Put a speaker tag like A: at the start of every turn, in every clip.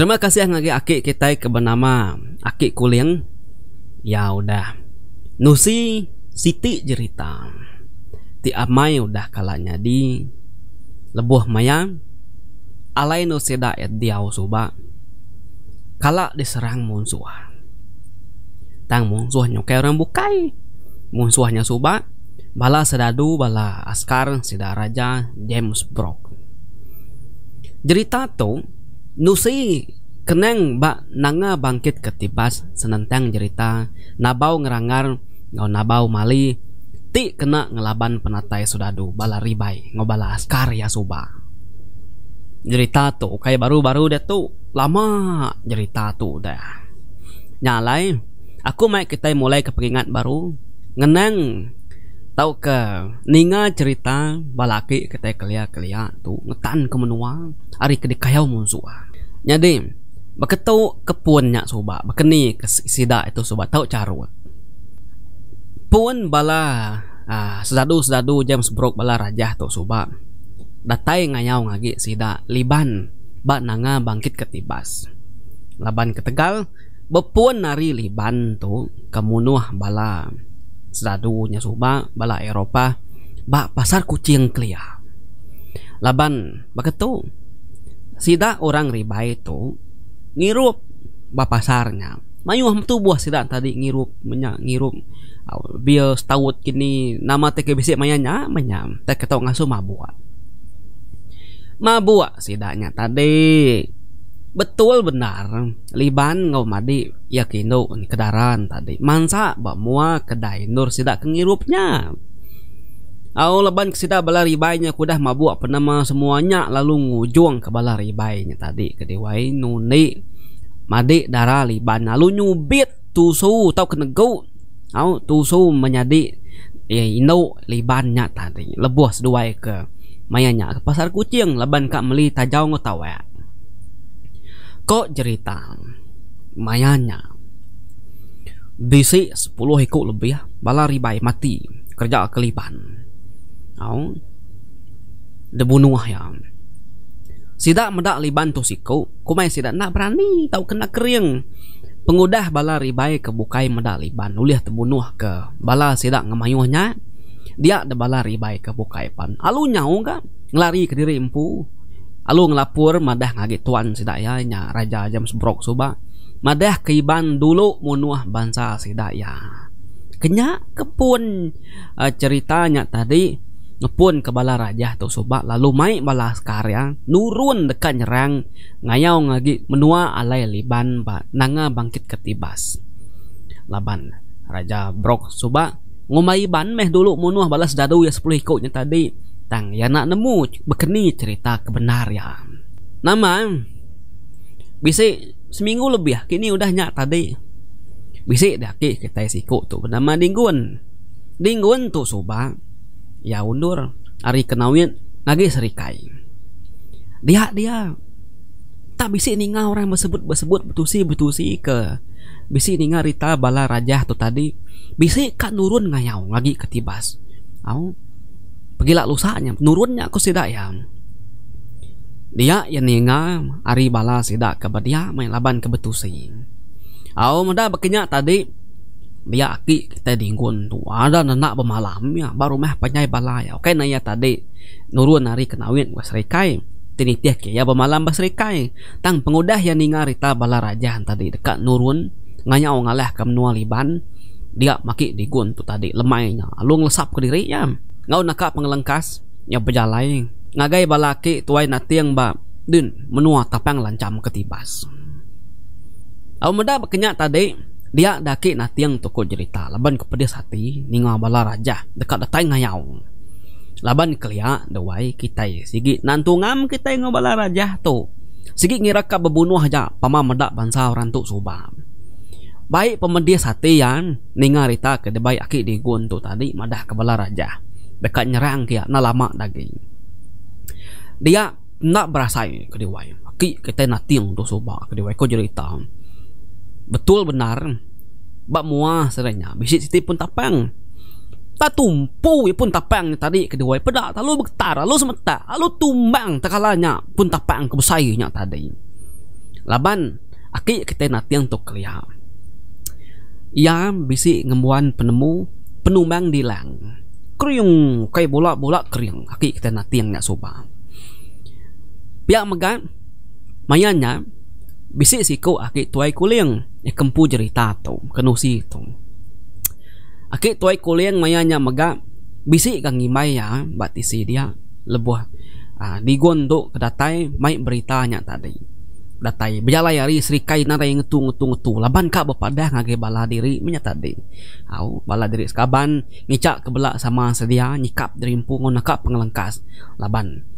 A: Terima kasih ngagi akik kita ke bernama akik kuling. Ya udah. Nusi Siti cerita. Ti amai udah kalanya di lebuh mayang. Alai nusida et diau suba. kalak diserang musuh. Tang musuh nyokai orang bukai. Musuhnya suba. Bala sedadu bala askar sedaraja James Brock. Cerita tuh Nusi keneng bak nanga bangkit ketipas senentang cerita nabau ngerangar ngau oh, nabau mali ti kena ngelaban penatai sudadu bala ribai ngobala ya suba cerita tu kayak baru-baru deh tu lama cerita tu dah nyalai aku mai kita mulai ke baru ngeneng tau ke ninga cerita balaki kita kelia-kelia tu ngetan ke menua hari kedekayau musuh jadi beketau kepunnya soba ke kesida itu soba tahu caru pun bala ah sedadu sedadu jam sebrok bala raja tu soba datai ngayau ngagi sida liban ba nanga bangkit ketibas laban ketegal bepun nari liban tu kemunuh bala sedadunya soba bala Eropa ba pasar kucing kelia laban beketu sida orang riba itu ngirup bapasarnya mayuh tuh buah sida tadi ngirup minyak ngirup bil setahun kini nama teh bisi mayanya menyam teh ketau ngasuh mabua mabua sidanya tadi betul benar liban ngau madi yakino kedaran tadi mansa bamua kedai nur sida kengirupnya Au leban sida balari bayinya kudah mabuak penama semuanya lalu ngujuang ke balari bayinya tadi ke dewai nuni madi dara liban lalu nyubit tusu tau kena go au tusu menjadi ya ino libannya tadi lebuh seduai ke mayanya ke pasar kucing leban kak meli tajau ngotawa ya kok cerita mayanya bisi 10 hekuk lebih bala balari mati kerja keliban De debunuh ya sidak medak libantu siko kumai sidak nak berani tau kena kering pengudah bala ribai ke bukai medak liban uliah tebunuh ke bala sidak ngemayuhnya dia ada bala ribai ke bukai pan alu nyau ga ngelari ke diri empu alu ngelapur madah ngagi tuan sidak ya nya raja jam sebrok suba madah ke iban dulu munuh bangsa sidak ya kenya kepun uh, ceritanya tadi ngepun ke bala raja tu soba lalu mai bala karya nurun dekat nyerang ngayau ngagi menua alai liban ba nanga bangkit ketibas laban raja brok soba ngomai ban meh dulu munuh balas dadu ya sepuluh ikutnya tadi tang ya nak nemu bekeni cerita kebenar ya nama bisa seminggu lebih ya kini udah nyak tadi bisa dah kita sikut tu bernama dinggun dinggun tu sobat ya undur ari kenawin ngage serikai dia dia tak bisa ninga orang bersebut bersebut betusi betusi ke bisa ninga rita bala raja tu tadi bisa kak nurun ngayau lagi ketibas au pergilah lusanya nurunnya aku sidak ya dia yang ninga ari bala sidak ke dia main laban ke betusi au muda bekinya tadi biaki kita di gun tu ada nana bermalam ya baru meh penyai balai ya okay naya tadi nurun nari kenawin wasrekai tini tiak ke ya bermalam wasrekai tang pengudah yang ninga rita bala raja tadi dekat nurun nganya o ngalah kam nua liban dia maki di gun tu tadi lemainya alung lesap ke diri ya ngau naka pengelengkas ya berjalan ngagai balaki tuai nati yang ba dun menua tapang lancam ketibas Aku muda berkenyak tadi, dia dakik na tiang toko cerita laban ke pedes hati ninga bala raja dekat datai ngayau laban kelia dewai kita sigi nantungam kita ngau bala raja tu sigi ngira ka berbunuh aja pama medak bangsa orang tu subam baik pemedes hati yang ninga rita ke debai aki di gun tu tadi madah ke bala raja dekat nyerang kia na lama daging dia nak berasai ke dewai aki kita na tiang tu subam ke dewai ko cerita betul benar bak muah seranya bisik siti pun tapang tak tumpu pun tapang tadi kedua pedak lalu bektar lalu semeta lalu tumbang takalanya pun tapang kebesainya tadi laban aki kita nanti yang tok kelia ia ya, bisik ngemuan penemu penumbang dilang kriung kai bola bola kriung aki kita nanti yang nak soba pihak megan mayanya bisi siko aki tuai kuliang ikempu ya jeritato kenusito aki tuai kuling mayanya maga bisi kang imaya batisi dia lebuah uh, digondo kedatai mai beritanya tadi datai bejala yari serikai nara yang ngetu ngetu ngetu laban ka bepadah ngage bala diri menya tadi au bala diri sekaban ngicak kebelak sama sedia nyikap dirimpu ngonaka pengelengkas laban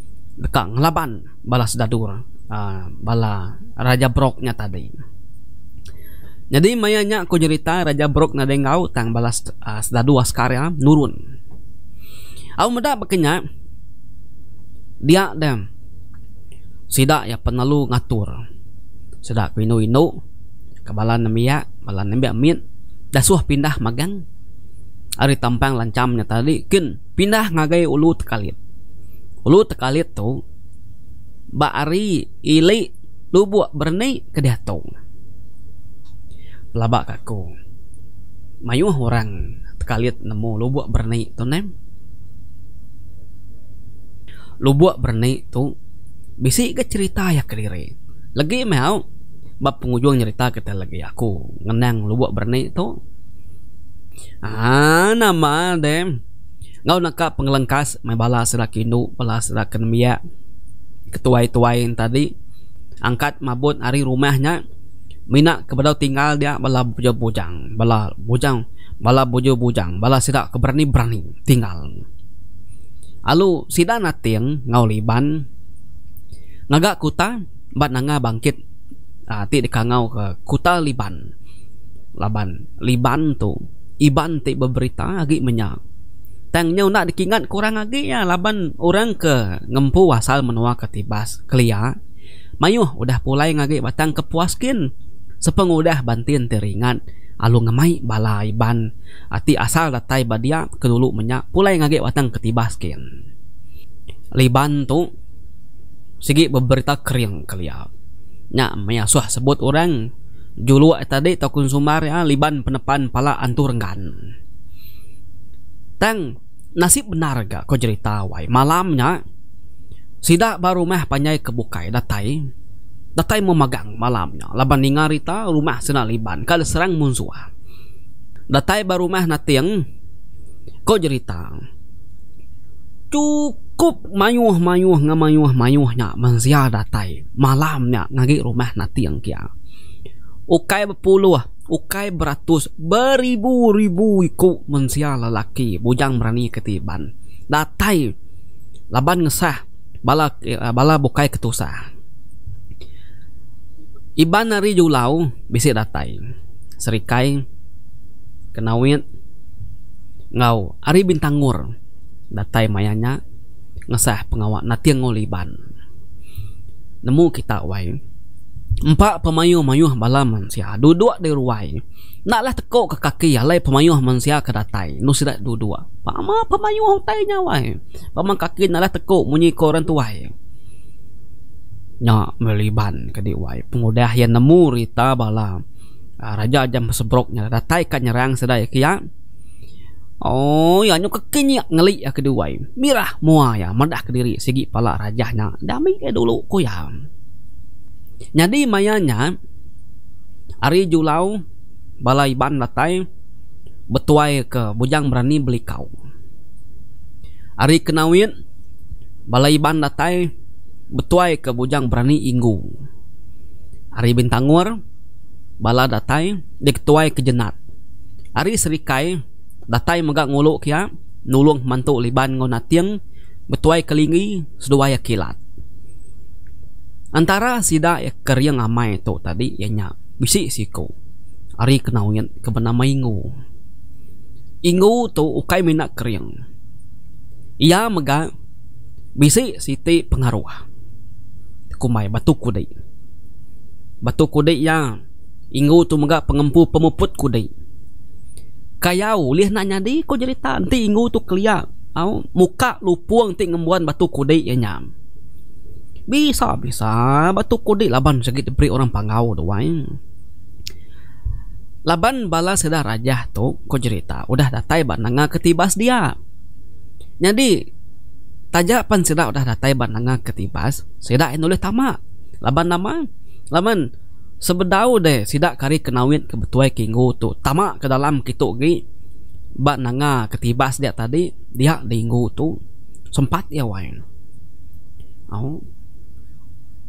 A: dekang laban balas dadur Ah, bala Raja Broknya tadi. Jadi mayanya aku cerita Raja Brok nade ngau tang balas uh, ah, sudah dua sekarang nurun. Aku muda bekenya dia dem sida ya penalu ngatur sida pinu inu kebalan nemia balan nemia amin dasuah pindah magang Ari tampang lancamnya tadi kin pindah ngagai ulu tekalit ulu tekalit tuh bari ili lubuk berni kedatong labak kaku mayu orang tekalit nemu lubuk berni tu nem lubuk berni tu bisi ke cerita ya diri lagi mau bab pengujung cerita kita lagi aku ngenang lubuk berni tu ah nama dem ngau naka pengelengkas membalas rakinu, balas rakan miak ketuai-tuain tadi angkat mabut hari rumahnya minak kepada tinggal dia bala bujo bujang bala bujang bala bujo bujang bala sidak keberani berani tinggal alu sida nating ngauliban ngaga kuta bat nanga bangkit ah, dikangau ke kuta liban laban liban tu iban ti beberita agi menyak tangnya nak dikingat kurang lagi ya laban orang ke ngempu asal menua ketibas kelia mayuh udah pulai ngagi batang kepuaskin udah bantin teringat alu ngemai balai ban ati asal datai badia kedulu menyak pulai ngagi batang ketibaskin liban tu sigi beberita kering kelia nya suah sebut orang julu tadi tokun sumar ya liban penepan pala antur enggan tang nasib benar ga ko cerita wai malamnya sida baru meh panyai ke bukai datai datai memegang malamnya laban ningarita rumah senaliban kal serang munzua datai baru meh nating ko cerita cukup mayuh mayuh ngamayuh mayuhnya manzia datai malamnya ngagi rumah nating kia ukai berpuluh ukai beratus beribu-ribu ikut mensia lelaki bujang berani ketiban datai laban ngesah bala eh, bala bukai ketusa iban nari julau bisi datai serikai kenawit ngau ari bintangur datai mayanya ngesah pengawak natiang ngoliban nemu kita wai Empat pemayu mayuh bala manusia dua di ruai. Naklah tekuk ke kaki alai pemayuh manusia ke datai. Nu sirat dua-dua. Pama pemayuh hutai nyawai. Pama kaki naklah tekuk munyi ke orang tuai. Nak meliban ke diwai. Pengudah yang nemu rita bala. Ah, raja jam sebroknya datai kan nyerang sedaya kia. Oh, ya nyuk kekinya ngeli ya kedua. Mirah mua ya, merdah ke diri segi pala rajahnya. Dami ke dulu ku ya. Jadi mayanya Ari Julau balai ban latai betuai ke bujang berani beli kau. Ari kenawin balai ban latai betuai ke bujang berani inggu. Ari bintangur bala datai diketuai ke jenat. Ari serikai datai megak nguluk kia nulung mantuk liban ngonatiang betuai kelingi seduaya kilat antara sida ya kerja ngamai itu tadi ya nya bisi siko ari kenaunyan kebenama ingu ingu tu ukai minak kering ia mega bisi siti pengaruh kumai batu kudai batu kudai ya ingu tu mega pengempu pemuput kudai kayau lih nak nyadi ko jadi nanti ingu tu kelia au muka lupuang ti ngembuan batu kudai ya nyam bisa bisa batu kode Laban sakit beri orang pangau doang. Laban bala sedar raja tu, ko cerita udah datai bananga ketibas dia. Jadi pan sedar udah datai bananga ketibas sedar oleh tama. Laban nama Laban sebedau deh sidak kari kenawin kebetuai kinggu tu tama ke dalam kita gi bak nanga ketibas dia tadi dia dinggu tu sempat ya wain. Oh,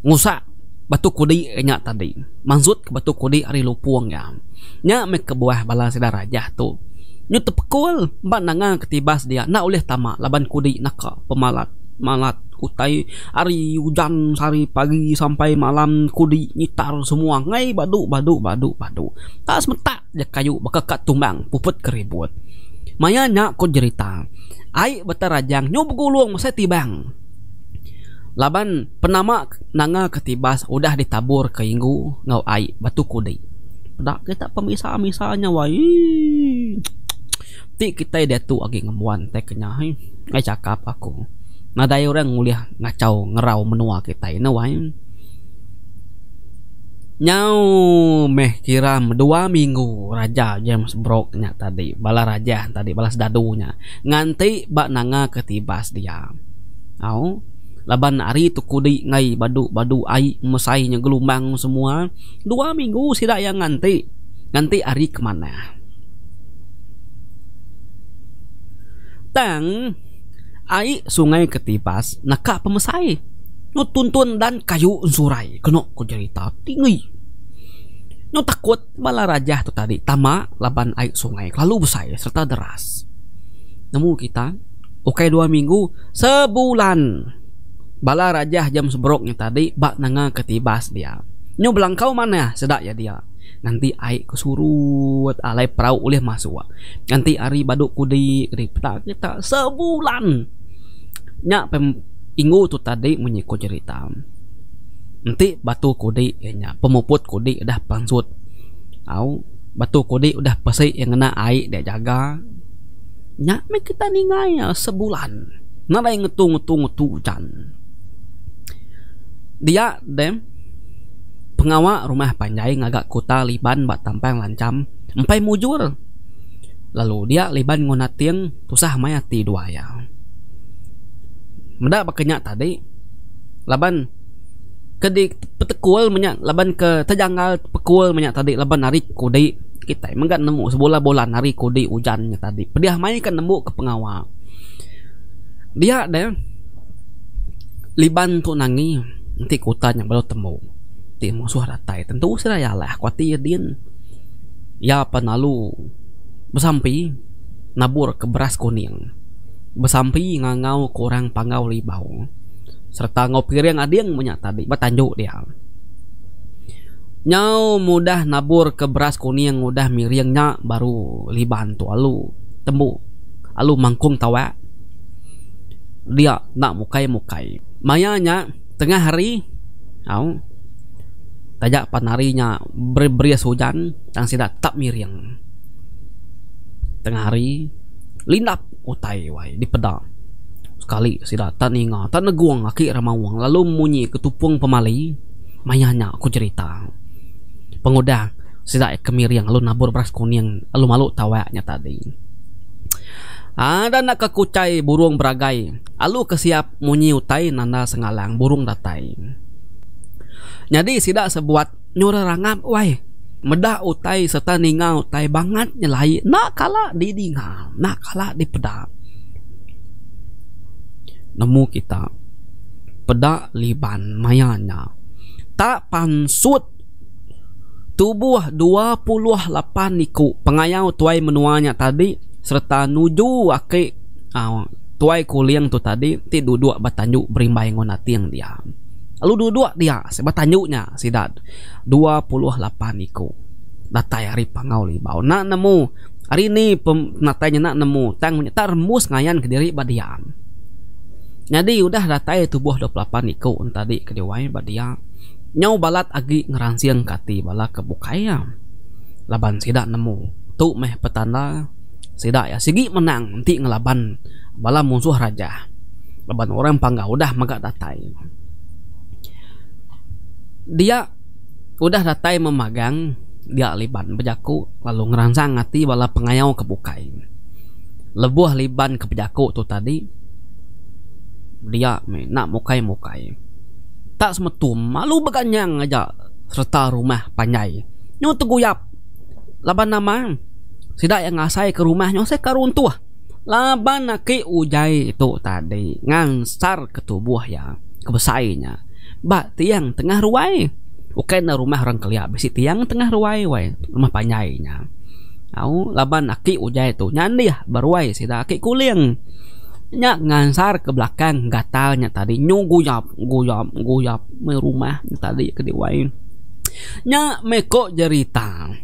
A: ngusak batu kodi nya tadi manzut ke batu kodi ari lupuang ya nya me ke buah bala sida raja tu nyu tepekul ba nanga ketibas dia na oleh tama laban kodi naka pemalat malat utai ari hujan sari pagi sampai malam kudi nyitar semua ngai badu badu badu badu tak semetak je kayu bekekat tumbang puput keribut maya nak ko cerita ai betarajang nyu beguluang masa tibang Laban penama nanga ketibas udah ditabur ke inggu ngau ai batu kudai. Dak kita pemisah misahnya wai. Ti kita dia tu agi ngemuan teh kenyai. Ngai cakap aku. Nah orang nguliah ngacau ngerau menua kita ini wai. Nyau meh kira dua minggu raja James nya tadi balas raja tadi balas dadunya nganti bak nanga ketibas dia. Au laban hari itu kudi ngai badu badu ai mesainya gelombang semua dua minggu sidak yang nganti nganti hari kemana tang ai sungai ketipas naka pemesai nu tuntun dan kayu unsurai kena ku cerita tinggi nu takut malah raja tu tadi tama laban ai sungai lalu besai serta deras namu kita Oke okay, dua minggu sebulan bala Raja jam sebroknya tadi bak nanga ketibas dia nyo belangkau mana sedak ya dia nanti aik kesurut alai perahu oleh masuk nanti ari baduk kudi kita kita sebulan nyak pem ingu tu tadi menyiko cerita nanti batu kudi ya nya pemuput kudi dah pangsut au batu kudi udah pasi yang kena aik dia jaga nyak kita ningai sebulan nara yang ngetu ngetu ngetu jan dia dem pengawa rumah panjang agak kota liban bat tampang lancam empai mujur lalu dia liban ngonating tusah mayati dua ya meda bakenya tadi laban kedik petekul menya laban ke terjanggal pekul menya tadi laban narik kudi kita emang nemu sebola bola narik kudi hujannya tadi pediah main kan nemu ke pengawa dia deh liban tu nangi nanti kota yang baru temu di musuh ratai tentu saya ya lah kuati din ya nalu, besampi nabur ke beras kuning besampi ngangau kurang pangau libau serta ngopir yang ada yang punya tadi batanjuk dia nyau mudah nabur ke beras kuning mudah miringnya baru liban tu alu temu alu mangkung tawa dia nak mukai mukai mayanya tengah hari au tajak panarinya berberias hujan tang sida tak miring tengah hari lindap utai wai di pedang sekali sida tak neguang aki ramawang lalu munyi ketupung pemali mayanya aku cerita pengodang sida kemiring lalu nabur beras kuning lalu malu tawanya tadi ada nak kekucai burung beragai. Alu kesiap munyi utai nanda sengalang burung datai. Jadi sidak sebuat nyura rangap wai. Medah utai serta ningau utai banget nyelai. Nak kalah di dina, Nak kalah di pedak. Nemu kita. Pedak liban mayanya. Tak pansut tubuh 28 niku pengayau tuai menuanya tadi serta nuju wake uh, ah, tuai kuliang tu tadi ti duduk batanyu berimbai ngonati yang dia lalu duduk dia sebatanjunya sidat 28 iku datai hari pangau bau nak nemu hari ini pem, natanya nak nemu tang termus ngayan ke diri badian jadi udah datai tubuh 28 iku tadi ke diwain badia nyau balat agi ngeransiang kati bala ke laban sidat nemu tu meh petanda Sida ya Sigi menang nanti ngelaban bala musuh raja laban orang udah maka datai dia udah datai memagang dia liban bejaku lalu ngerangsang ngati bala pengayau kebukai. lebuh liban ke bejaku tuh tadi dia nak mukai mukai tak semetum malu beganyang aja serta rumah panjai nyutu guyap laban nama Sida yang ngasai ke rumahnya saya karuntuah. Laban naki ujai itu tadi ngansar ke tubuh ya kebesainya. Bak tiang tengah ruai. Oke na rumah orang kelia besi tiang tengah ruai wai rumah panjainya Au laban naki ujai itu nyandi ya beruai sida aki kuling. Nya ngansar ke belakang gatalnya tadi nyuguyap guyap guyap merumah, tadi ke diwain. Nya meko jeritang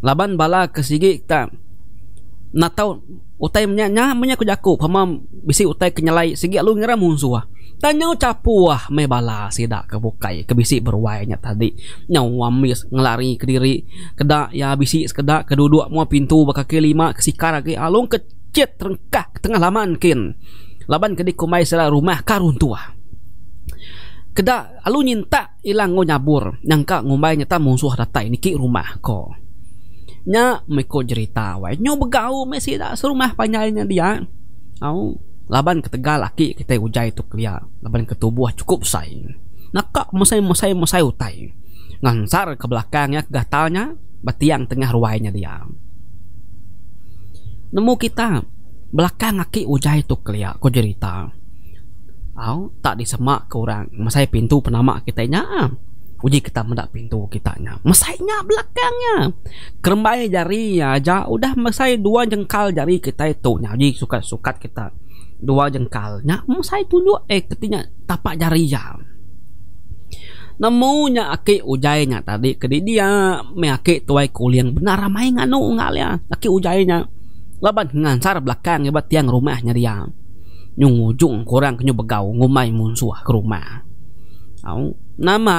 A: laban bala kesigi ta na tau utai nya nya menya ku jaku pama bisi utai kenyalai sigi alu ngira munsu ah tanya capu ah me bala sida ke bukai ke bisi berwai nya tadi nya wamis ya, ngelari ke diri keda ya bisi sekeda kedua mua pintu baka ke lima ke sikar ke alung kecet rengkah ke tengah laman kin laban kedik kumai sela rumah karun tua ah. kedak alu nyinta ilang ngo nyabur nyangka ngumbai nyata musuh datai niki rumah ko nya meko cerita wae nyo begau mesti dak serumah panjainya dia au laban ketegal laki kita ujai tu kelia laban ketubuh cukup sai nakak musai musai musai utai ngansar ke belakangnya gatalnya batiang tengah ruainya dia nemu kita belakang laki ujai tu kelia ko cerita au tak disemak ke orang masai pintu penama nya Uji kita mendak pintu kitanya Mesainya belakangnya Kerembai jari aja ya, Udah mesai dua jengkal jari kita itu nya Uji sukat-sukat kita Dua jengkalnya Mesai tunjuk eh ketinya tapak jari ya Namunya aki ujainya tadi Kedi dia meyaki tuai kuliah Benar ramai nganu ngal ya Aki ujainya Laban ngansar belakang Ibat tiang rumahnya dia Nyung ujung kurang kenyu begau Ngumai munsuah ke rumah Nama Nama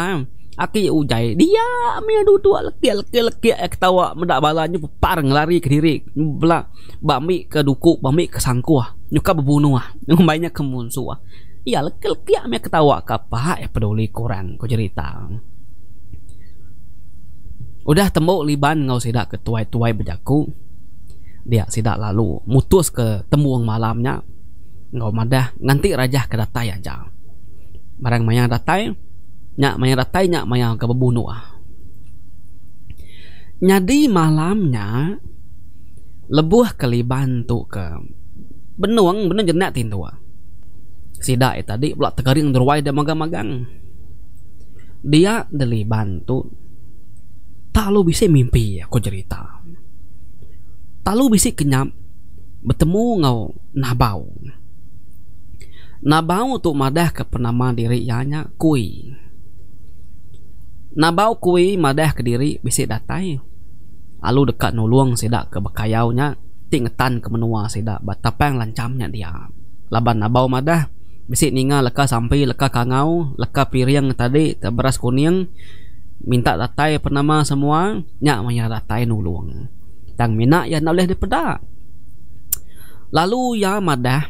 A: Aki ujai dia mia dua leki leki leki eh, ketawa mendak balanya pepar ngelari ke diri bela bami ke duku bami ke sangkuah nyuka bebunuah banyak kemunsuah iya leki leki mia ketawa kapah ya peduli kurang ku cerita udah temu liban ngau sidak ke tuai tuai bejaku dia sidak lalu mutus ke temuang malamnya ngau madah nganti rajah ke datai aja barang mayang datai nya maya ratai nya maya kebebunuh ah. Nyadi malamnya lebuh kali bantu ke benuang benuang jenak tua. Ah. Sida eh, tadi pula tegaring derwai dan magang-magang. Dia deli bantu. Tak lu bisa mimpi aku cerita. Tak lu bisa kenyap bertemu ngau nabau. Nabau tu madah ke penama diri yanya kui nabau kui madah kediri bisa datai alu dekat nuluang sida ke nya, tingetan ke menua sida batapang lancamnya dia laban nabau madah bisa ninga leka sampai leka kangau leka piring tadi teberas kuning minta datai pernama semua nyak menyerah datai nuluang tang Minak ya nak di dipeda lalu ya madah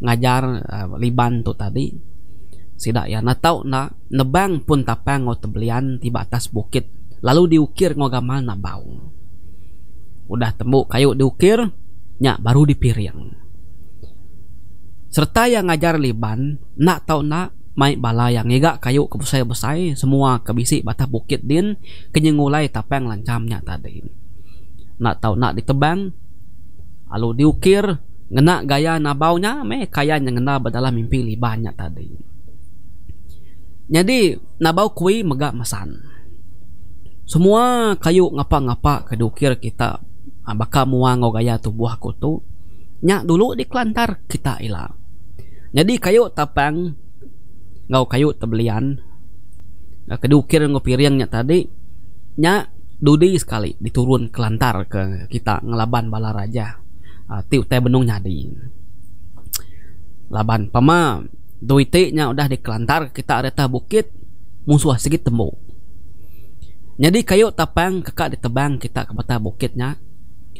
A: ngajar uh, liban tu tadi sida ya na tau na nebang pun tapang ngo tebelian tiba atas bukit lalu diukir ngo gamal na bau. udah temu kayu diukir nya baru dipiring serta yang ngajar liban nak tau nak mai bala yang ngega kayu kebesai besai semua kebisi batas bukit din kenyengulai tapang lancamnya tadi nak tau nak ditebang lalu diukir ngena gaya nabaunya me kaya ngena badalah mimpi libanya tadi jadi nabau kui megak masan semua kayu ngapa-ngapa kedukir kita ah, bakal muango gaya tubuh aku tu nyak dulu di Kelantar kita ila jadi kayu tapang ngau kayu tebelian ah, kedukir ngau nyak tadi nyak dudi sekali diturun Kelantar ke kita ngelaban bala raja uh, ah, tiu teh benung nyadi laban pama duitnya udah dikelantar kita areta bukit musuh segit temu. jadi kayu tapang kakak ditebang kita ke mata bukitnya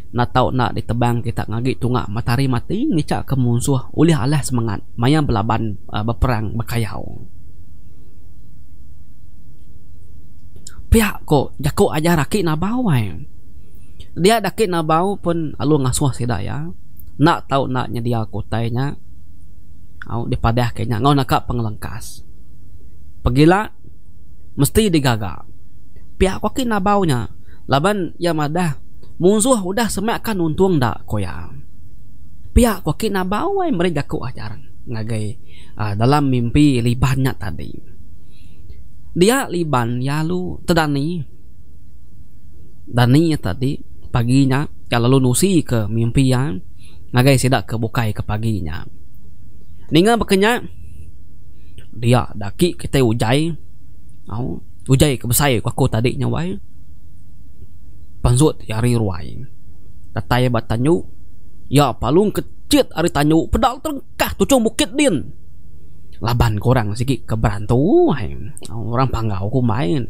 A: Nak tahu nak ditebang kita ngagi tunggak matahari mati ngicak ke musuh ulih alah semangat maya belaban uh, berperang berkayau pihak ko jago aja rakit na bawai eh. dia dakit na bau pun alu ngasuh sedaya. nak tahu nak nyedia kotainya au padah kayaknya ngau naka pengelengkas pegila mesti digaga pihak koki nabaunya laban ya madah musuh udah semakan untung dak koya pihak koki nabawai mereka ku ajaran ngagai uh, dalam mimpi libannya tadi dia liban ya lu tedani dani ya tadi paginya kalau ya lu nusi ke mimpian ngagai sidak kebukai ke paginya Ninggal bekenya dia daki kita ujai. Au, ujai kebesai aku tadi nyawai. Panzut yari ruai. Tatai batanyu. Ya palung kecil ari tanyu pedal terengkah tucung bukit din. Laban korang siki keberantu. Orang panggau ku main.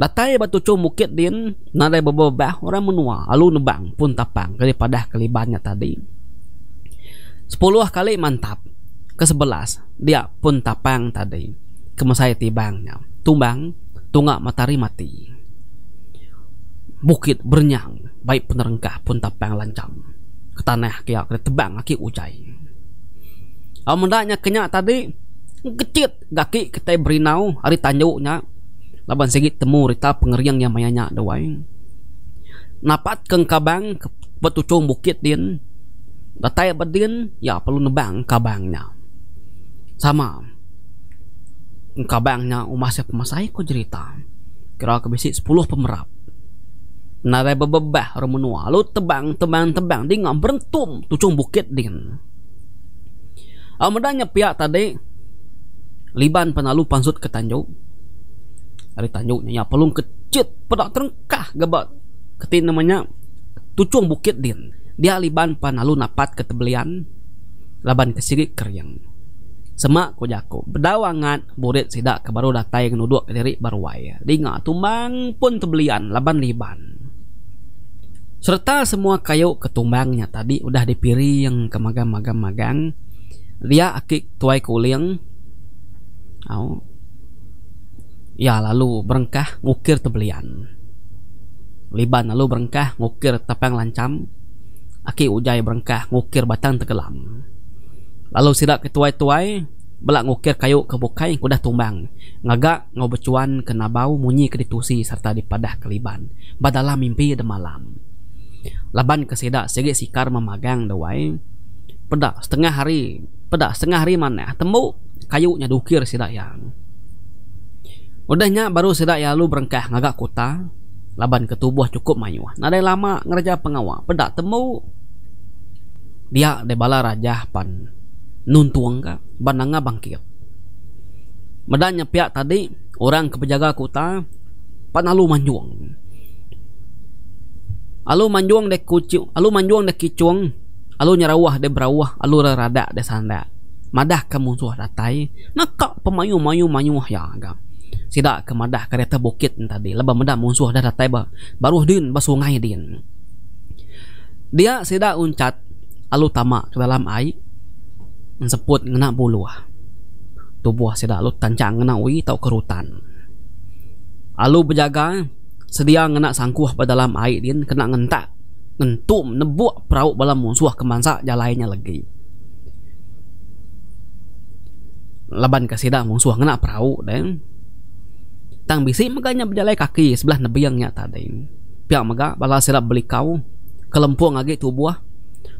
A: Datai batu cum bukit din nadai bebebah orang menua alu nebang pun tapang daripada kelibannya tadi. Sepuluh kali mantap. Ke sebelas, dia pun tapang tadi. Kemasai tibangnya. Tumbang, tunggak matahari mati. Bukit bernyang, baik penerengkah pun tapang lancang. Ke tanah kia tebang aki ucai. Amandanya kenyak tadi, kecil gaki kita berinau hari tanjuknya. Laban segit temu rita pengeriang yang mayanya dawai. Napat kengkabang ke petucung bukit din Datay badin ya perlu nebang kabangnya. Sama. Kabangnya umasnya pemasai ko cerita. Kira kebisi 10 pemerap. Narai bebebah rumunua lu tebang tebang tebang di berentum tucung bukit din. Amadanya pihak tadi liban penalu pansut ke Tanjung. Ari Tanjungnya ya perlu kecit pedak terengkah gebak ketin namanya tucung bukit din dia liban panalu napat ketebelian laban kesiri keriang semak kojaku bedawangan murid sidak kebaru datai nuduk diri barwaya dinga tumbang pun tebelian laban liban serta semua kayu ketumbangnya tadi udah yang kemagang magam magang dia akik tuai kuling au ya lalu berengkah ngukir tebelian liban lalu berengkah ngukir tapang lancam Akik ujai berengkah ngukir batang tenggelam. Lalu sidak ketuai-tuai belak ngukir kayu ke bukai yang kudah tumbang. Ngagak ngau becuan kena bau munyi ke ditusi serta dipadah keliban. Badalah mimpi de malam. Laban ke sidak segi sikar memagang de wai. Pedak setengah hari, pedak setengah hari mana temu kayunya dukir sidak yang. Udahnya baru sidak ya lu berengkah ngagak kota Laban ketubuh cukup mayuah Nadai lama ngerja pengawal Pedak temu Dia debala raja pan Nuntuang ka Bandangnya bangkit Medanya pihak tadi Orang kepejaga kota Pan alu manjuang Alu manjuang dek kucu Alu manjuang dek kicuang Alu nyerawah dek berawah Alu radak dek sanda Madah kamu suah datai Nakak pemayu-mayu-mayu Ya agak sida kemadah kereta bukit tadi lebah meda musuh dah datai bah baru din ba sungai din dia sida uncat alu tamak ke dalam air seput ngena buluah tubuh sida alu tancang ngena ui tau kerutan alu berjaga sedia ngena sangkuh pada dalam air din kena ngentak ngentum nebuk perahu dalam musuh kemansa jalainya lagi laban kasida musuh ngena perahu dan tang bisi maganya berjalan kaki sebelah nabi yang nyata tadi pihak maga balas silap beli kau kelempuang lagi tak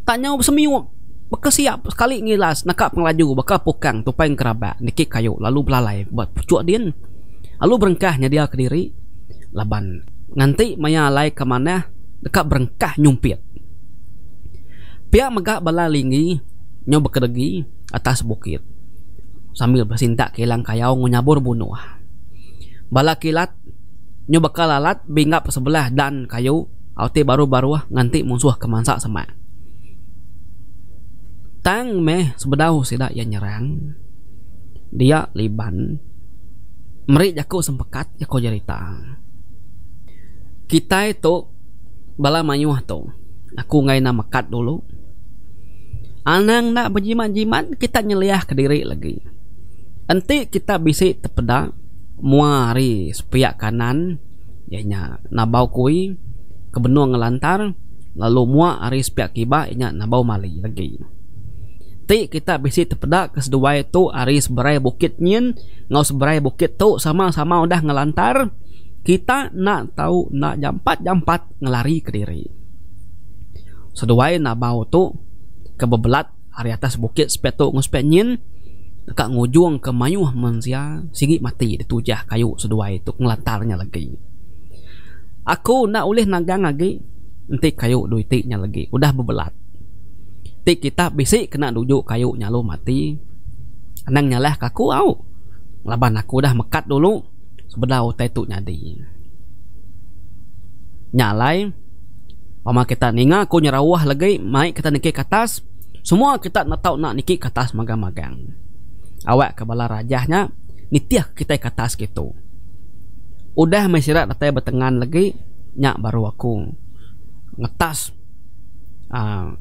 A: tanya semiu Baka siap sekali ngilas nakak pengelaju baka pukang tupai kerabat nikik kayu lalu belalai buat pucuk din. Lalu berengkahnya dia ke diri laban. nanti maya lai ke mana dekat berengkah nyumpit. Pihak megak bala linggi nyoba kedegi atas bukit. Sambil bersintak kehilang kayau ngunyabur bunuh balakilat kilat nyo bakal lalat bingap sebelah dan kayu auti baru-baru nganti musuh kemansak sama tang meh sebedau sida yang nyerang dia liban meri jaku sempekat jaku cerita kita itu bala mayuah tu aku ngai nama mekat dulu anang nak berjimat-jimat kita nyeliah ke diri lagi nanti kita bisik terpedang muari sepiak kanan ianya nabau kui benua ngelantar lalu mua ari sepiak kiba ianya nabau mali lagi ti kita bisi tepeda ke seduai tu ari seberai bukit nyin ngau seberai bukit tu sama-sama udah ngelantar kita nak tahu nak jampat jampat ngelari ke diri seduai nabau tu kebebelat hari atas bukit sepetu nyin Kak ngujung ke mayuh manusia sigi mati di tujah kayu seduai tu ngelatarnya lagi aku nak ulih naga lagi nanti kayu duitiknya lagi udah bebelat ti kita bisi kena duduk kayu nyalo mati anang nyalah kaku au laban aku dah mekat dulu sebedau tai tu nyadi nyalai Pama kita ninga aku nyerawah lagi mai kita niki ke atas semua kita natau nak niki ke atas magang-magang awak kebala rajahnya nitiah kita ke atas gitu udah mesirat atai bertengan lagi nyak baru aku ngetas uh,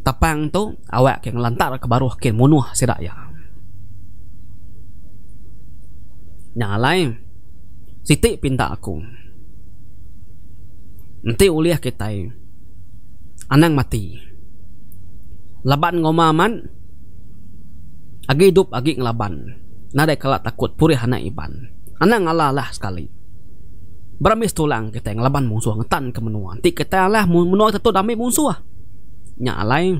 A: tapang tu awak yang lantar ke baru hakin munuh sirat ya yang lain Siti pinta aku Nanti uliah kita Anang mati Laban ngomaman man Agi hidup agi ngelaban. Nadai kala takut puri hana iban. Anak ngalah lah sekali. Beramis tulang kita ngelaban musuh ngetan ke menua. Nanti kita lah menua tetap damai musuh. Nya alai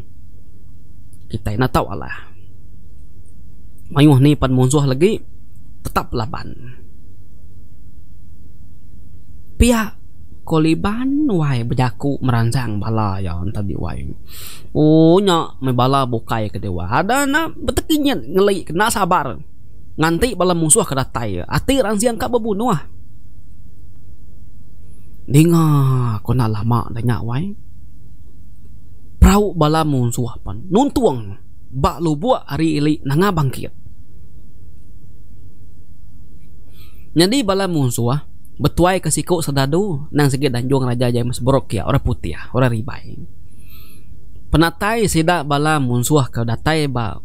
A: kita nak tahu Allah. Mayuh ni pan musuh lagi tetap laban. Pihak koliban wai berjaku merancang bala ya entah di wai oh nyok me bala bukai ke dewa ada nak betekinya ngeli kena sabar nganti bala musuh ke datai ati ranziang kak berbunuh ah. dinga ko nak lama dah nyak wai perahu bala musuh pan nuntuang bak lubuk hari ili nangabangkit jadi bala musuh ah, betuai ke siku sedadu nang sigit danjung raja James Brooke ya orang putih ya orang ribai penatai sida bala munsuah ke datai ba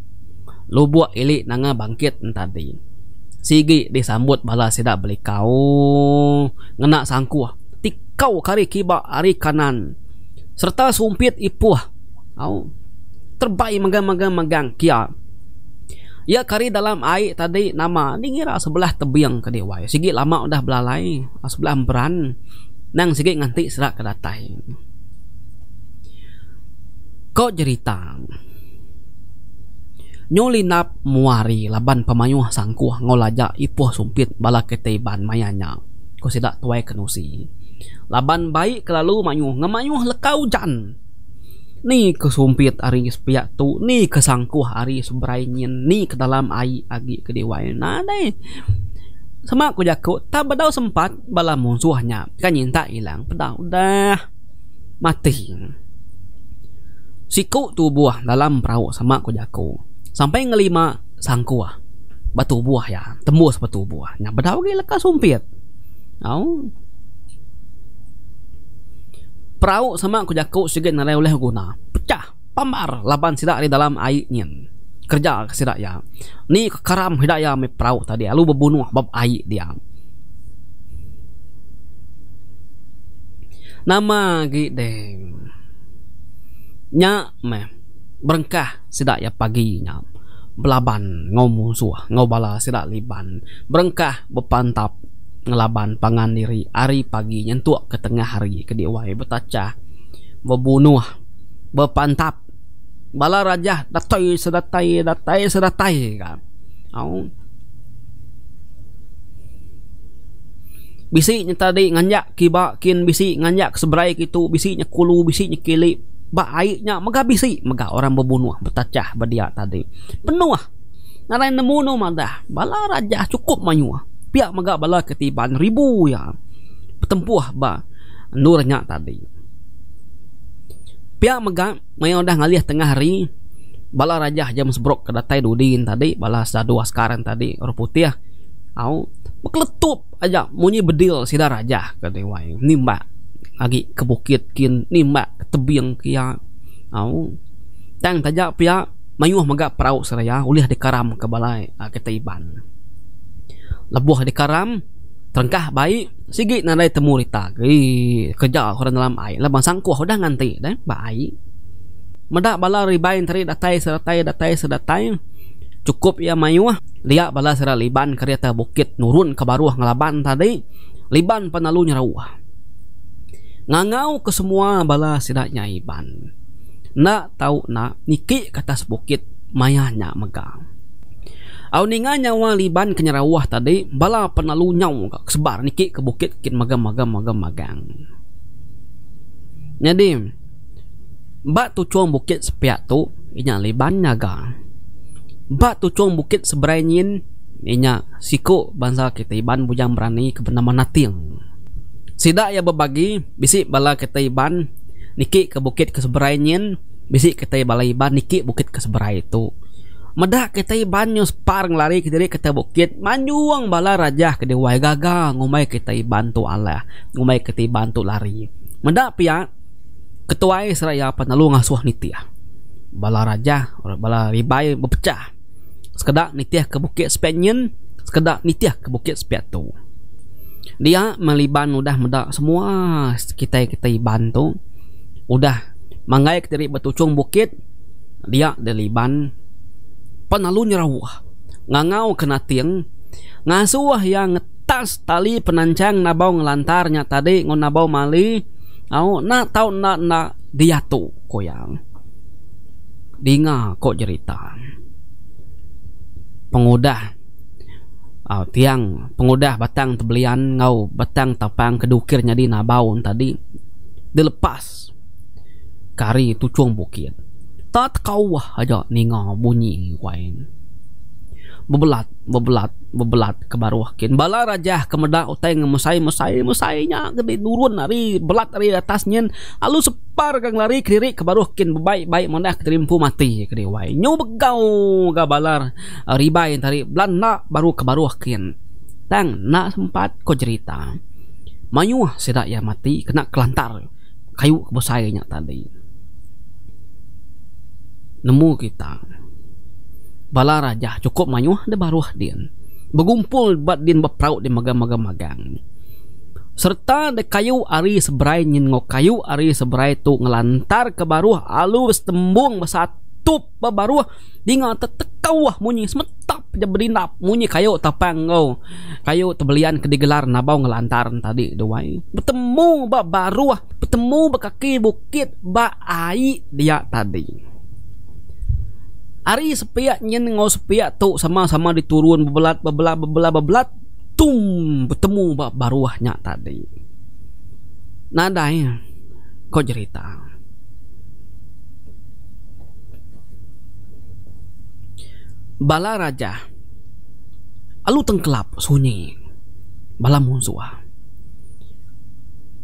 A: lubuak ilik nanga bangkit tadi sigi disambut bala sida beli kau ngena sangkuah tikau kari kibak ari kanan serta sumpit ipuah au terbaik megang-megang-megang kia megang, ia ya, kari dalam air tadi nama dikira sebelah tebiang ke dewa ya. sigi lama udah belalai ah, sebelah beran nang sigi nganti serak ke datai kau cerita nyolinap muari laban pemayuh sangkuh ngolaja ipuh sumpit bala ketiban mayanya kau sedak tuai kenusi laban baik kelalu mayuh ngemayuh lekau jan ni ke sumpit ari sepiak tu ni ke sangkuh ari seberai nyen ni ke dalam ai agi ke dewai na dai sama ku jaku ta badau sempat bala musuhnya kan nyen tak hilang pedau dah mati siku tubuh dalam perahu sama ku jaku sampai ngelima sangkuah batu buah ya tembus batu buah nya badau ge lekas sumpit au oh. Perahu sama kujaku juga narai oleh guna. Pecah, pamar, laban sidak di dalam airnya. Kerja sidak ya. Ni hidak hidayah me perahu tadi. Lu berbunuh bab air dia. Nama gede. Nya meh berengkah sidak ya paginya belaban ngomusuh ngobala sidak liban berengkah bepantap ngelaban pangan diri hari pagi nyentuk ke tengah hari ke diwai betacah bebunuh bepantap bala raja datai sedatai datai sedatai kan au bisi tadi nganjak kiba kin bisi nganjak seberai gitu bisi kulu bisi kili ba aiknya mega bisi mega orang bebunuh bertacah berdia tadi penuh ah. narain nemu no madah bala raja cukup manyuah pihak mega bala ketiban ribu ya petempuh ba nurnya tadi pihak mega main udah ngalih tengah hari bala raja jam sebrok kedatai dudin tadi bala sadu sekarang tadi orang putih ah. au mekletup aja munyi bedil sida raja kata wae nimba lagi ke bukit kin nimba ke tebing kia au tang tajak pihak mayuh mega perahu seraya ulih dikaram ke balai ah, kita iban lebuh di karam terengkah baik sigi nadai temu rita gi kerja orang dalam air lah bangsang kuah udah nganti dan baik meda bala ribain tari datai seratai datai seratai cukup ya mayu dia bala sera liban kereta bukit nurun ke baru ngelaban tadi liban penalu nyerawah ngangau ke semua bala sera nyaiban nak tahu nak niki kata bukit mayanya megang Auninga nyawa liban kenyarawah tadi bala penalu nyau sebar niki ke bukit kin magang magang magang magang. Jadi Bak tu cuang bukit sepiak tu Inya liban nyaga Bak tu cuang bukit seberanyin Inya siko bangsa kita iban bujang berani ke bernama nating Sidak ya berbagi Bisik bala kita iban Niki ke bukit ke seberanyin Bisik kita bala iban Niki bukit ke seberai itu. Medak kita banyu sparang lari ke diri kita bukit manjuang bala raja kediri wae gaga ngumai kita bantu Allah ngumai kita bantu lari. Medak pia ketua seraya panalu ngasuh nitiah, Bala raja orang bala ribai berpecah. Sekedak nitia ke bukit spanyen, sekedak nitiah ke bukit Spiatu. Dia meliban udah medak semua kita kita bantu. Udah mangai diri betucung bukit dia deliban panalun nggak ngangau kena tiang ngasuah yang ngetas tali penancang nabau ngelantarnya tadi ngon nabau mali au na tau na na diatu koyang dinga kok cerita pengudah au tiang pengudah batang tebelian ngau batang tapang kedukirnya di nabau tadi dilepas kari tucung bukit kau wah aja ninga bunyi wai bebelat bebelat bebelat ke baruah kin bala raja ke meda utai ngemusai musai musainya gede nurun nari, belat ari atasnya, alu separ kang lari kiri ke baruah kin bebai bai mondah ketrimpu mati ke wai nyu begau ga balar ribai tari nak baru ke baruah kin tang na sempat ko cerita mayuah sedak ya mati kena kelantar kayu kebosainya tadi nemu kita bala raja cukup manyuh ah, de baruah din begumpul bat din bepraut di magang-magang-magang serta de kayu ari seberai nyin ngok kayu ari seberai tu ngelantar ke baruah alus tembung besatu baruah dinga tetekawah munyi semetap je berindap munyi kayu tapang ngau kayu tebelian kedigelar nabau ngelantar tadi doai bertemu ba baruah bertemu ba bukit ba ai dia tadi Ari sepiak nyen ngau sepiak tu sama-sama diturun bebelat bebelat bebelat bebelat tum bertemu bak baruahnya tadi. Nadai kau cerita. Bala raja Alu tengkelap sunyi Bala musuh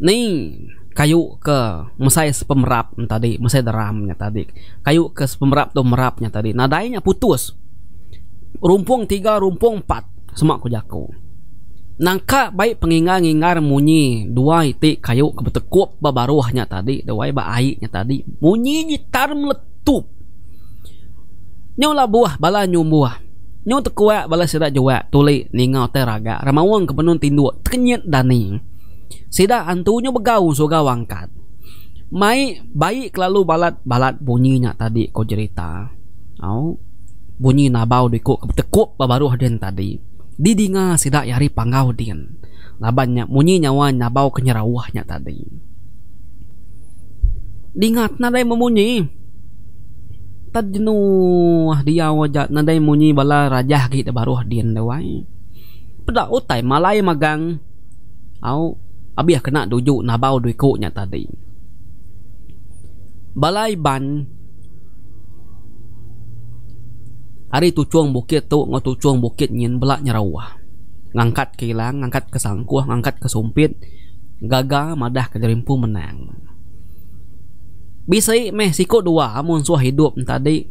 A: Nih kayu ke mesai pemerapnya tadi mesai deramnya tadi kayu ke pemerap tuh merapnya tadi nadainya putus rumpung tiga rumpung empat semak kujaku nangka baik pengingat ngingar munyi dua iti kayu kebetekup babaruahnya tadi dua iba aiknya tadi munyi nyitar meletup nyola buah bala nyumbuah nyu tekuak bala sirak jua tuli ningau teraga ramawang kebenun tindu kenyit daning Sida antunya begaung so gawang kat. Mai baik kelalu balat balat bunyinya tadi kau cerita. Au oh, bunyi nabau di ku tekuk baru hadin tadi. Didinga sida yari pangau din. Labannya bunyi nyawa nabau kenyerawahnya tadi. Dingat nadai memunyi. Tadinu dia wajat nadai munyi bala rajah kita baru hadin dewai. Pedak utai malai magang. Au oh, Habis kena bau dui duit nya tadi. Balai ban Hari tu cuang bukit tu ngot tu cuang bukit nyin belak nyerawah. Ngangkat kilang, ngangkat ke sangkuh, ngangkat ke sumpit. Gagal madah ke jerimpu menang. Bisa meh siko dua amun suah hidup tadi.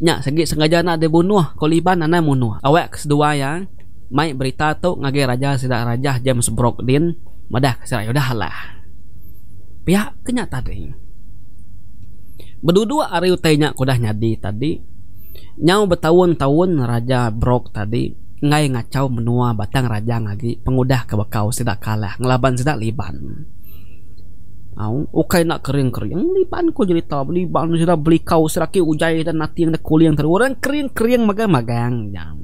A: Nyak segi sengaja nak dibunuh, koliban anak munuh. Awak kedua ya. Mai berita tu ngage raja sidak raja James Brogdin Madah kasih yaudah lah. Pihak kenyata tadi Berdua Ariu tanya kudah nyadi tadi. Nyau bertahun-tahun Raja Brok tadi ngai ngacau menua batang raja lagi. pengudah ke bekau tidak kalah ngelaban tidak liban Aung, ukai nak kering kering liban ku jadi tahu liban sudah beli kau seraki ujai dan nanti yang kuli yang terurang kering kering magang magang jam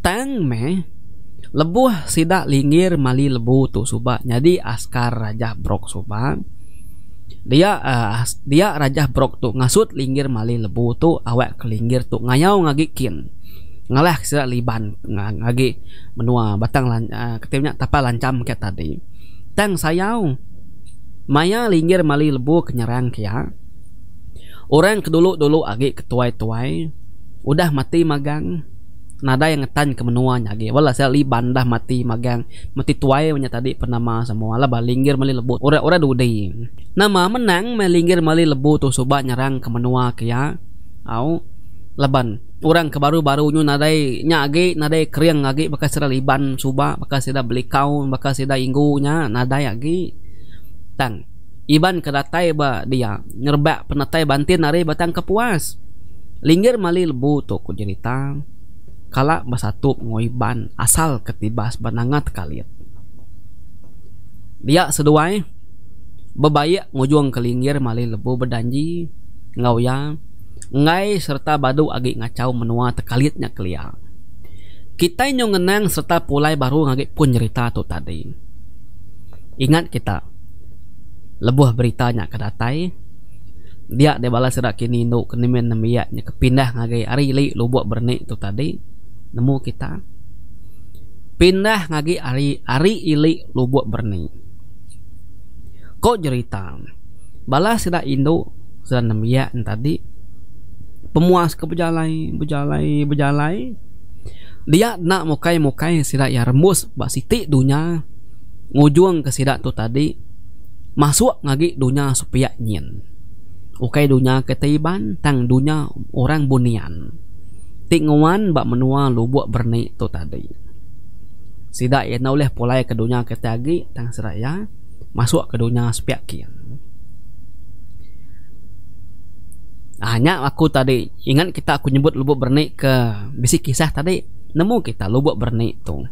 A: tang meh lebuh sida lingir mali lebu tu suba jadi askar raja brok suba dia uh, dia raja brok tu ngasut lingir mali lebu tu awak kelingir tu ngayau ngagikin ngalah sida liban ngagi menua batang lan, uh, eh, ketimnya tapa lancam kayak tadi tang sayau maya lingir mali lebu kenyerang kia orang kedulu dulu agi ketuai tuai udah mati magang nada yang ngetan ke menuanya nyagi, gitu. wala saya li bandah mati magang mati tuai punya tadi penama semua lah balinggir mali lebut ora ora dudai nama menang melinggir mali lebut tuh sobat nyerang ke menua ke ya au laban orang baru barunya nadai nyagi, nadai kering lagi bekas sira liban suba bekas sira beli kaun bekas sira inggunya nadai lagi tang iban kedatai ba dia nyerbak penatai bantin nari batang kepuas linggir mali lebut tuh ku cerita kala basatu ban asal ketibas banangat kalian dia seduai bebaya ngujuang kelingir malih lebu berdanji ngaoyang ngai serta badu agi ngacau menua tekalitnya keliang kita nyong ngenang serta pulai baru ngagi pun cerita tu tadi ingat kita lebuh beritanya ke datai, dia debalas serak kini nuk kenimen nemiaknya kepindah ngagi ari li lubuk bernik tu tadi nemu kita pindah ngagi ari ari ili lubuk berni kok cerita balas sila indo sila nemia tadi pemuas ke bejalai bejalai bejalai dia nak mukai mukai sila ya rembus basiti dunya ngujuang ke sila tu tadi masuk ngagi dunya supaya nyin ukai dunya ketiban tang dunia orang bunian Tik nguan ba menua lubuk berni tu tadi. Sida ia na oleh polai ke dunia kita agi tang seraya masuk ke dunia sepiak kian. Hanya ah, aku tadi ingat kita aku nyebut lubuk berni ke bisik kisah tadi nemu kita lubuk berni tu.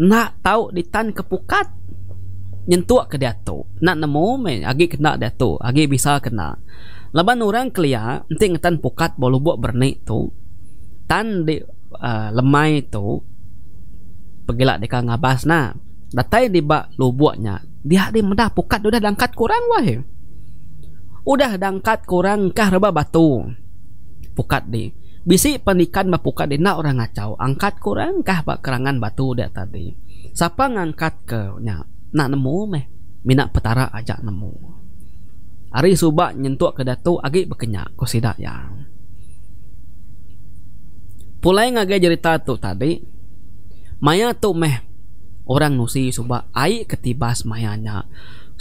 A: Nak tahu ditan ke pukat nyentuak ke dia tu. Nak nemu me agi kena dia tu, agi bisa kena. Laban orang kelia, nanti ngetan pukat bolu buat berni tu, tan di uh, lemai tu pegila di ngabas na datai di ba lubuknya dia di medah pukat udah dangkat kurang wah udah dangkat kurang kah reba batu pukat di bisi penikan pukat di na orang ngacau angkat kurang kah pak kerangan batu dia tadi siapa ngangkat ke nya nak nemu meh minak petara ajak nemu Ari subak nyentuh ke datu agi bekenya kosidak yang pulai ngagai cerita tuh tadi Maya tuh meh orang nusi coba ai ketibas mayanya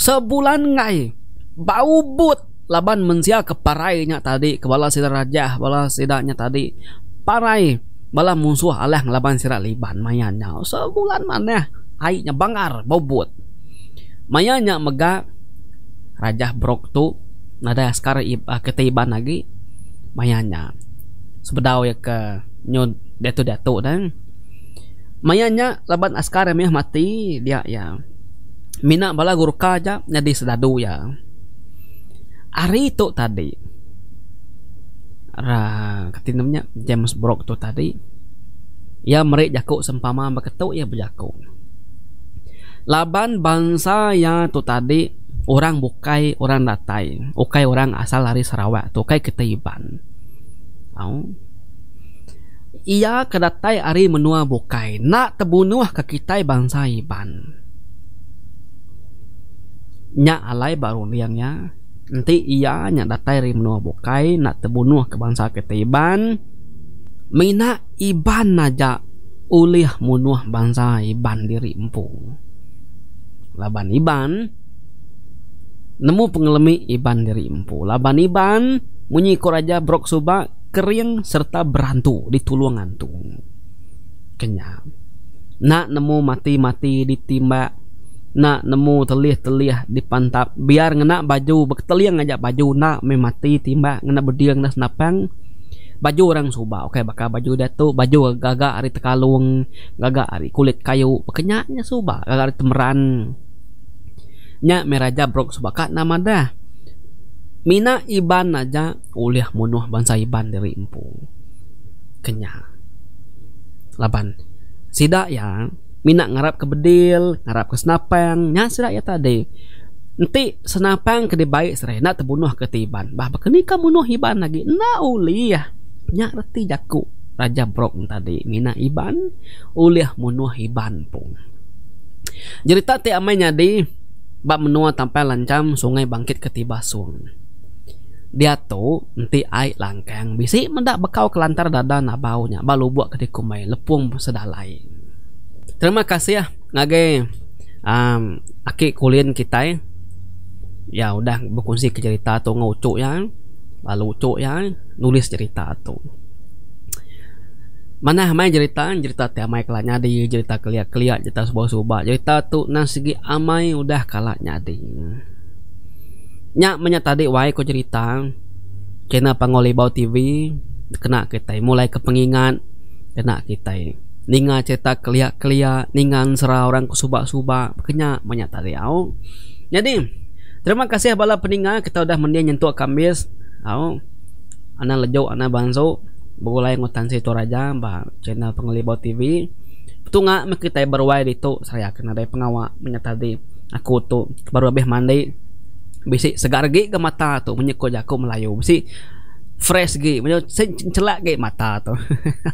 A: sebulan ngai bau but laban mensia ke nya tadi ke bala sida raja bala sidanya tadi parai bala musuh alah ngelaban sira liban mayanya sebulan mana nya bangar bau but mayanya mega raja brok tuh nada sekarang ketiban lagi mayanya sebedau ya ke nyo dato dato dan mayanya laban askar mi mati dia ya mina bala gurka ja nyadi sedadu ya ari to tadi ra ketinumnya James Brock tu tadi ya merek jaku sempama beketu ya bejaku laban bangsa ya tu tadi orang bukai orang datai ukai orang asal lari Sarawak tu kai ketiban au oh. ia kedatai ari menua bukai nak tebunuh ke kita bangsa Iban nya alai baru liangnya nanti ia nya datai ari menua bukai nak tebunuh ke bangsa kita Iban mina Iban naja ulih munuh bangsa Iban diri empu laban Iban nemu pengelemi Iban diri empu laban Iban munyi koraja brok subak kering serta berantu di tulung antung kenyang nak nemu mati-mati ditimba nak nemu telih-telih dipantap biar ngena baju bekteliang ngajak baju nak memati timba ngena bediang nas napang baju orang suba oke okay, bakal baju datu baju gagak ari tekalung gagak ari kulit kayu kenyaknya suba gagak ari temeran nya meraja brok subaka nama dah Mina iban aja uliah munuh bangsa iban dari empu. Kenyang. Laban. Sida ya, minak ngarap ke bedil, ngarap ke senapang, nya sida ya tadi. Nanti senapang ke baik serena terbunuh ke tiban. Bah bekeni ka munuh iban lagi. Na uliah. Ya. Nya reti jaku. Raja Brok tadi Minak iban uliah munuh iban pun. Cerita ti amai nyadi bab menua tampil lancam sungai bangkit ketiba suang dia tu nanti langka langkang bisi mendak bekau kelantar dada na baunya balu buat ketika kumai lepung lain terima kasih ya ngage um, aki kulin kita eh. ya udah berkongsi ke cerita tu ngucuk ya lalu ucuk ya nulis cerita tu mana main cerita cerita teh amai kalanya di cerita keliat keliat cerita subah subah cerita tu nasi segi amai udah kalanya di nya menyatadi wae ko cerita kena bau TV kena kita mulai kepengingan kena kita ninga cetak kelia kelia ningan serah orang ku suba subak kenya menyatadi au jadi terima kasih bala peninga kita udah mendia nyentuh kamis au anak lejo anak banso bagulai ngutan si Toraja bah channel bau TV tunga kita berwai itu saya kena dari pengawa menyatadi aku tuh baru habis mandi bisi segar gi ke mata tu menyeko jaku melayu bisi fresh gi menyo celak gi mata tu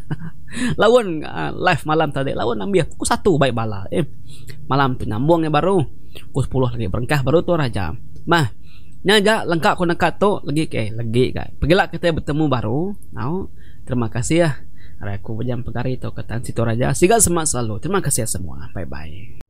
A: lawan uh, live malam tadi lawan ambil aku satu baik bala eh malam tu nyambung yang baru aku sepuluh lagi berengkah baru tu raja mah nyaja lengkap aku nak tu lagi ke eh, lagi ke pergilah kita bertemu baru now terima kasih ya lah. Raya aku berjam pegari tu kata situ raja sigal semak selalu terima kasih ya semua bye bye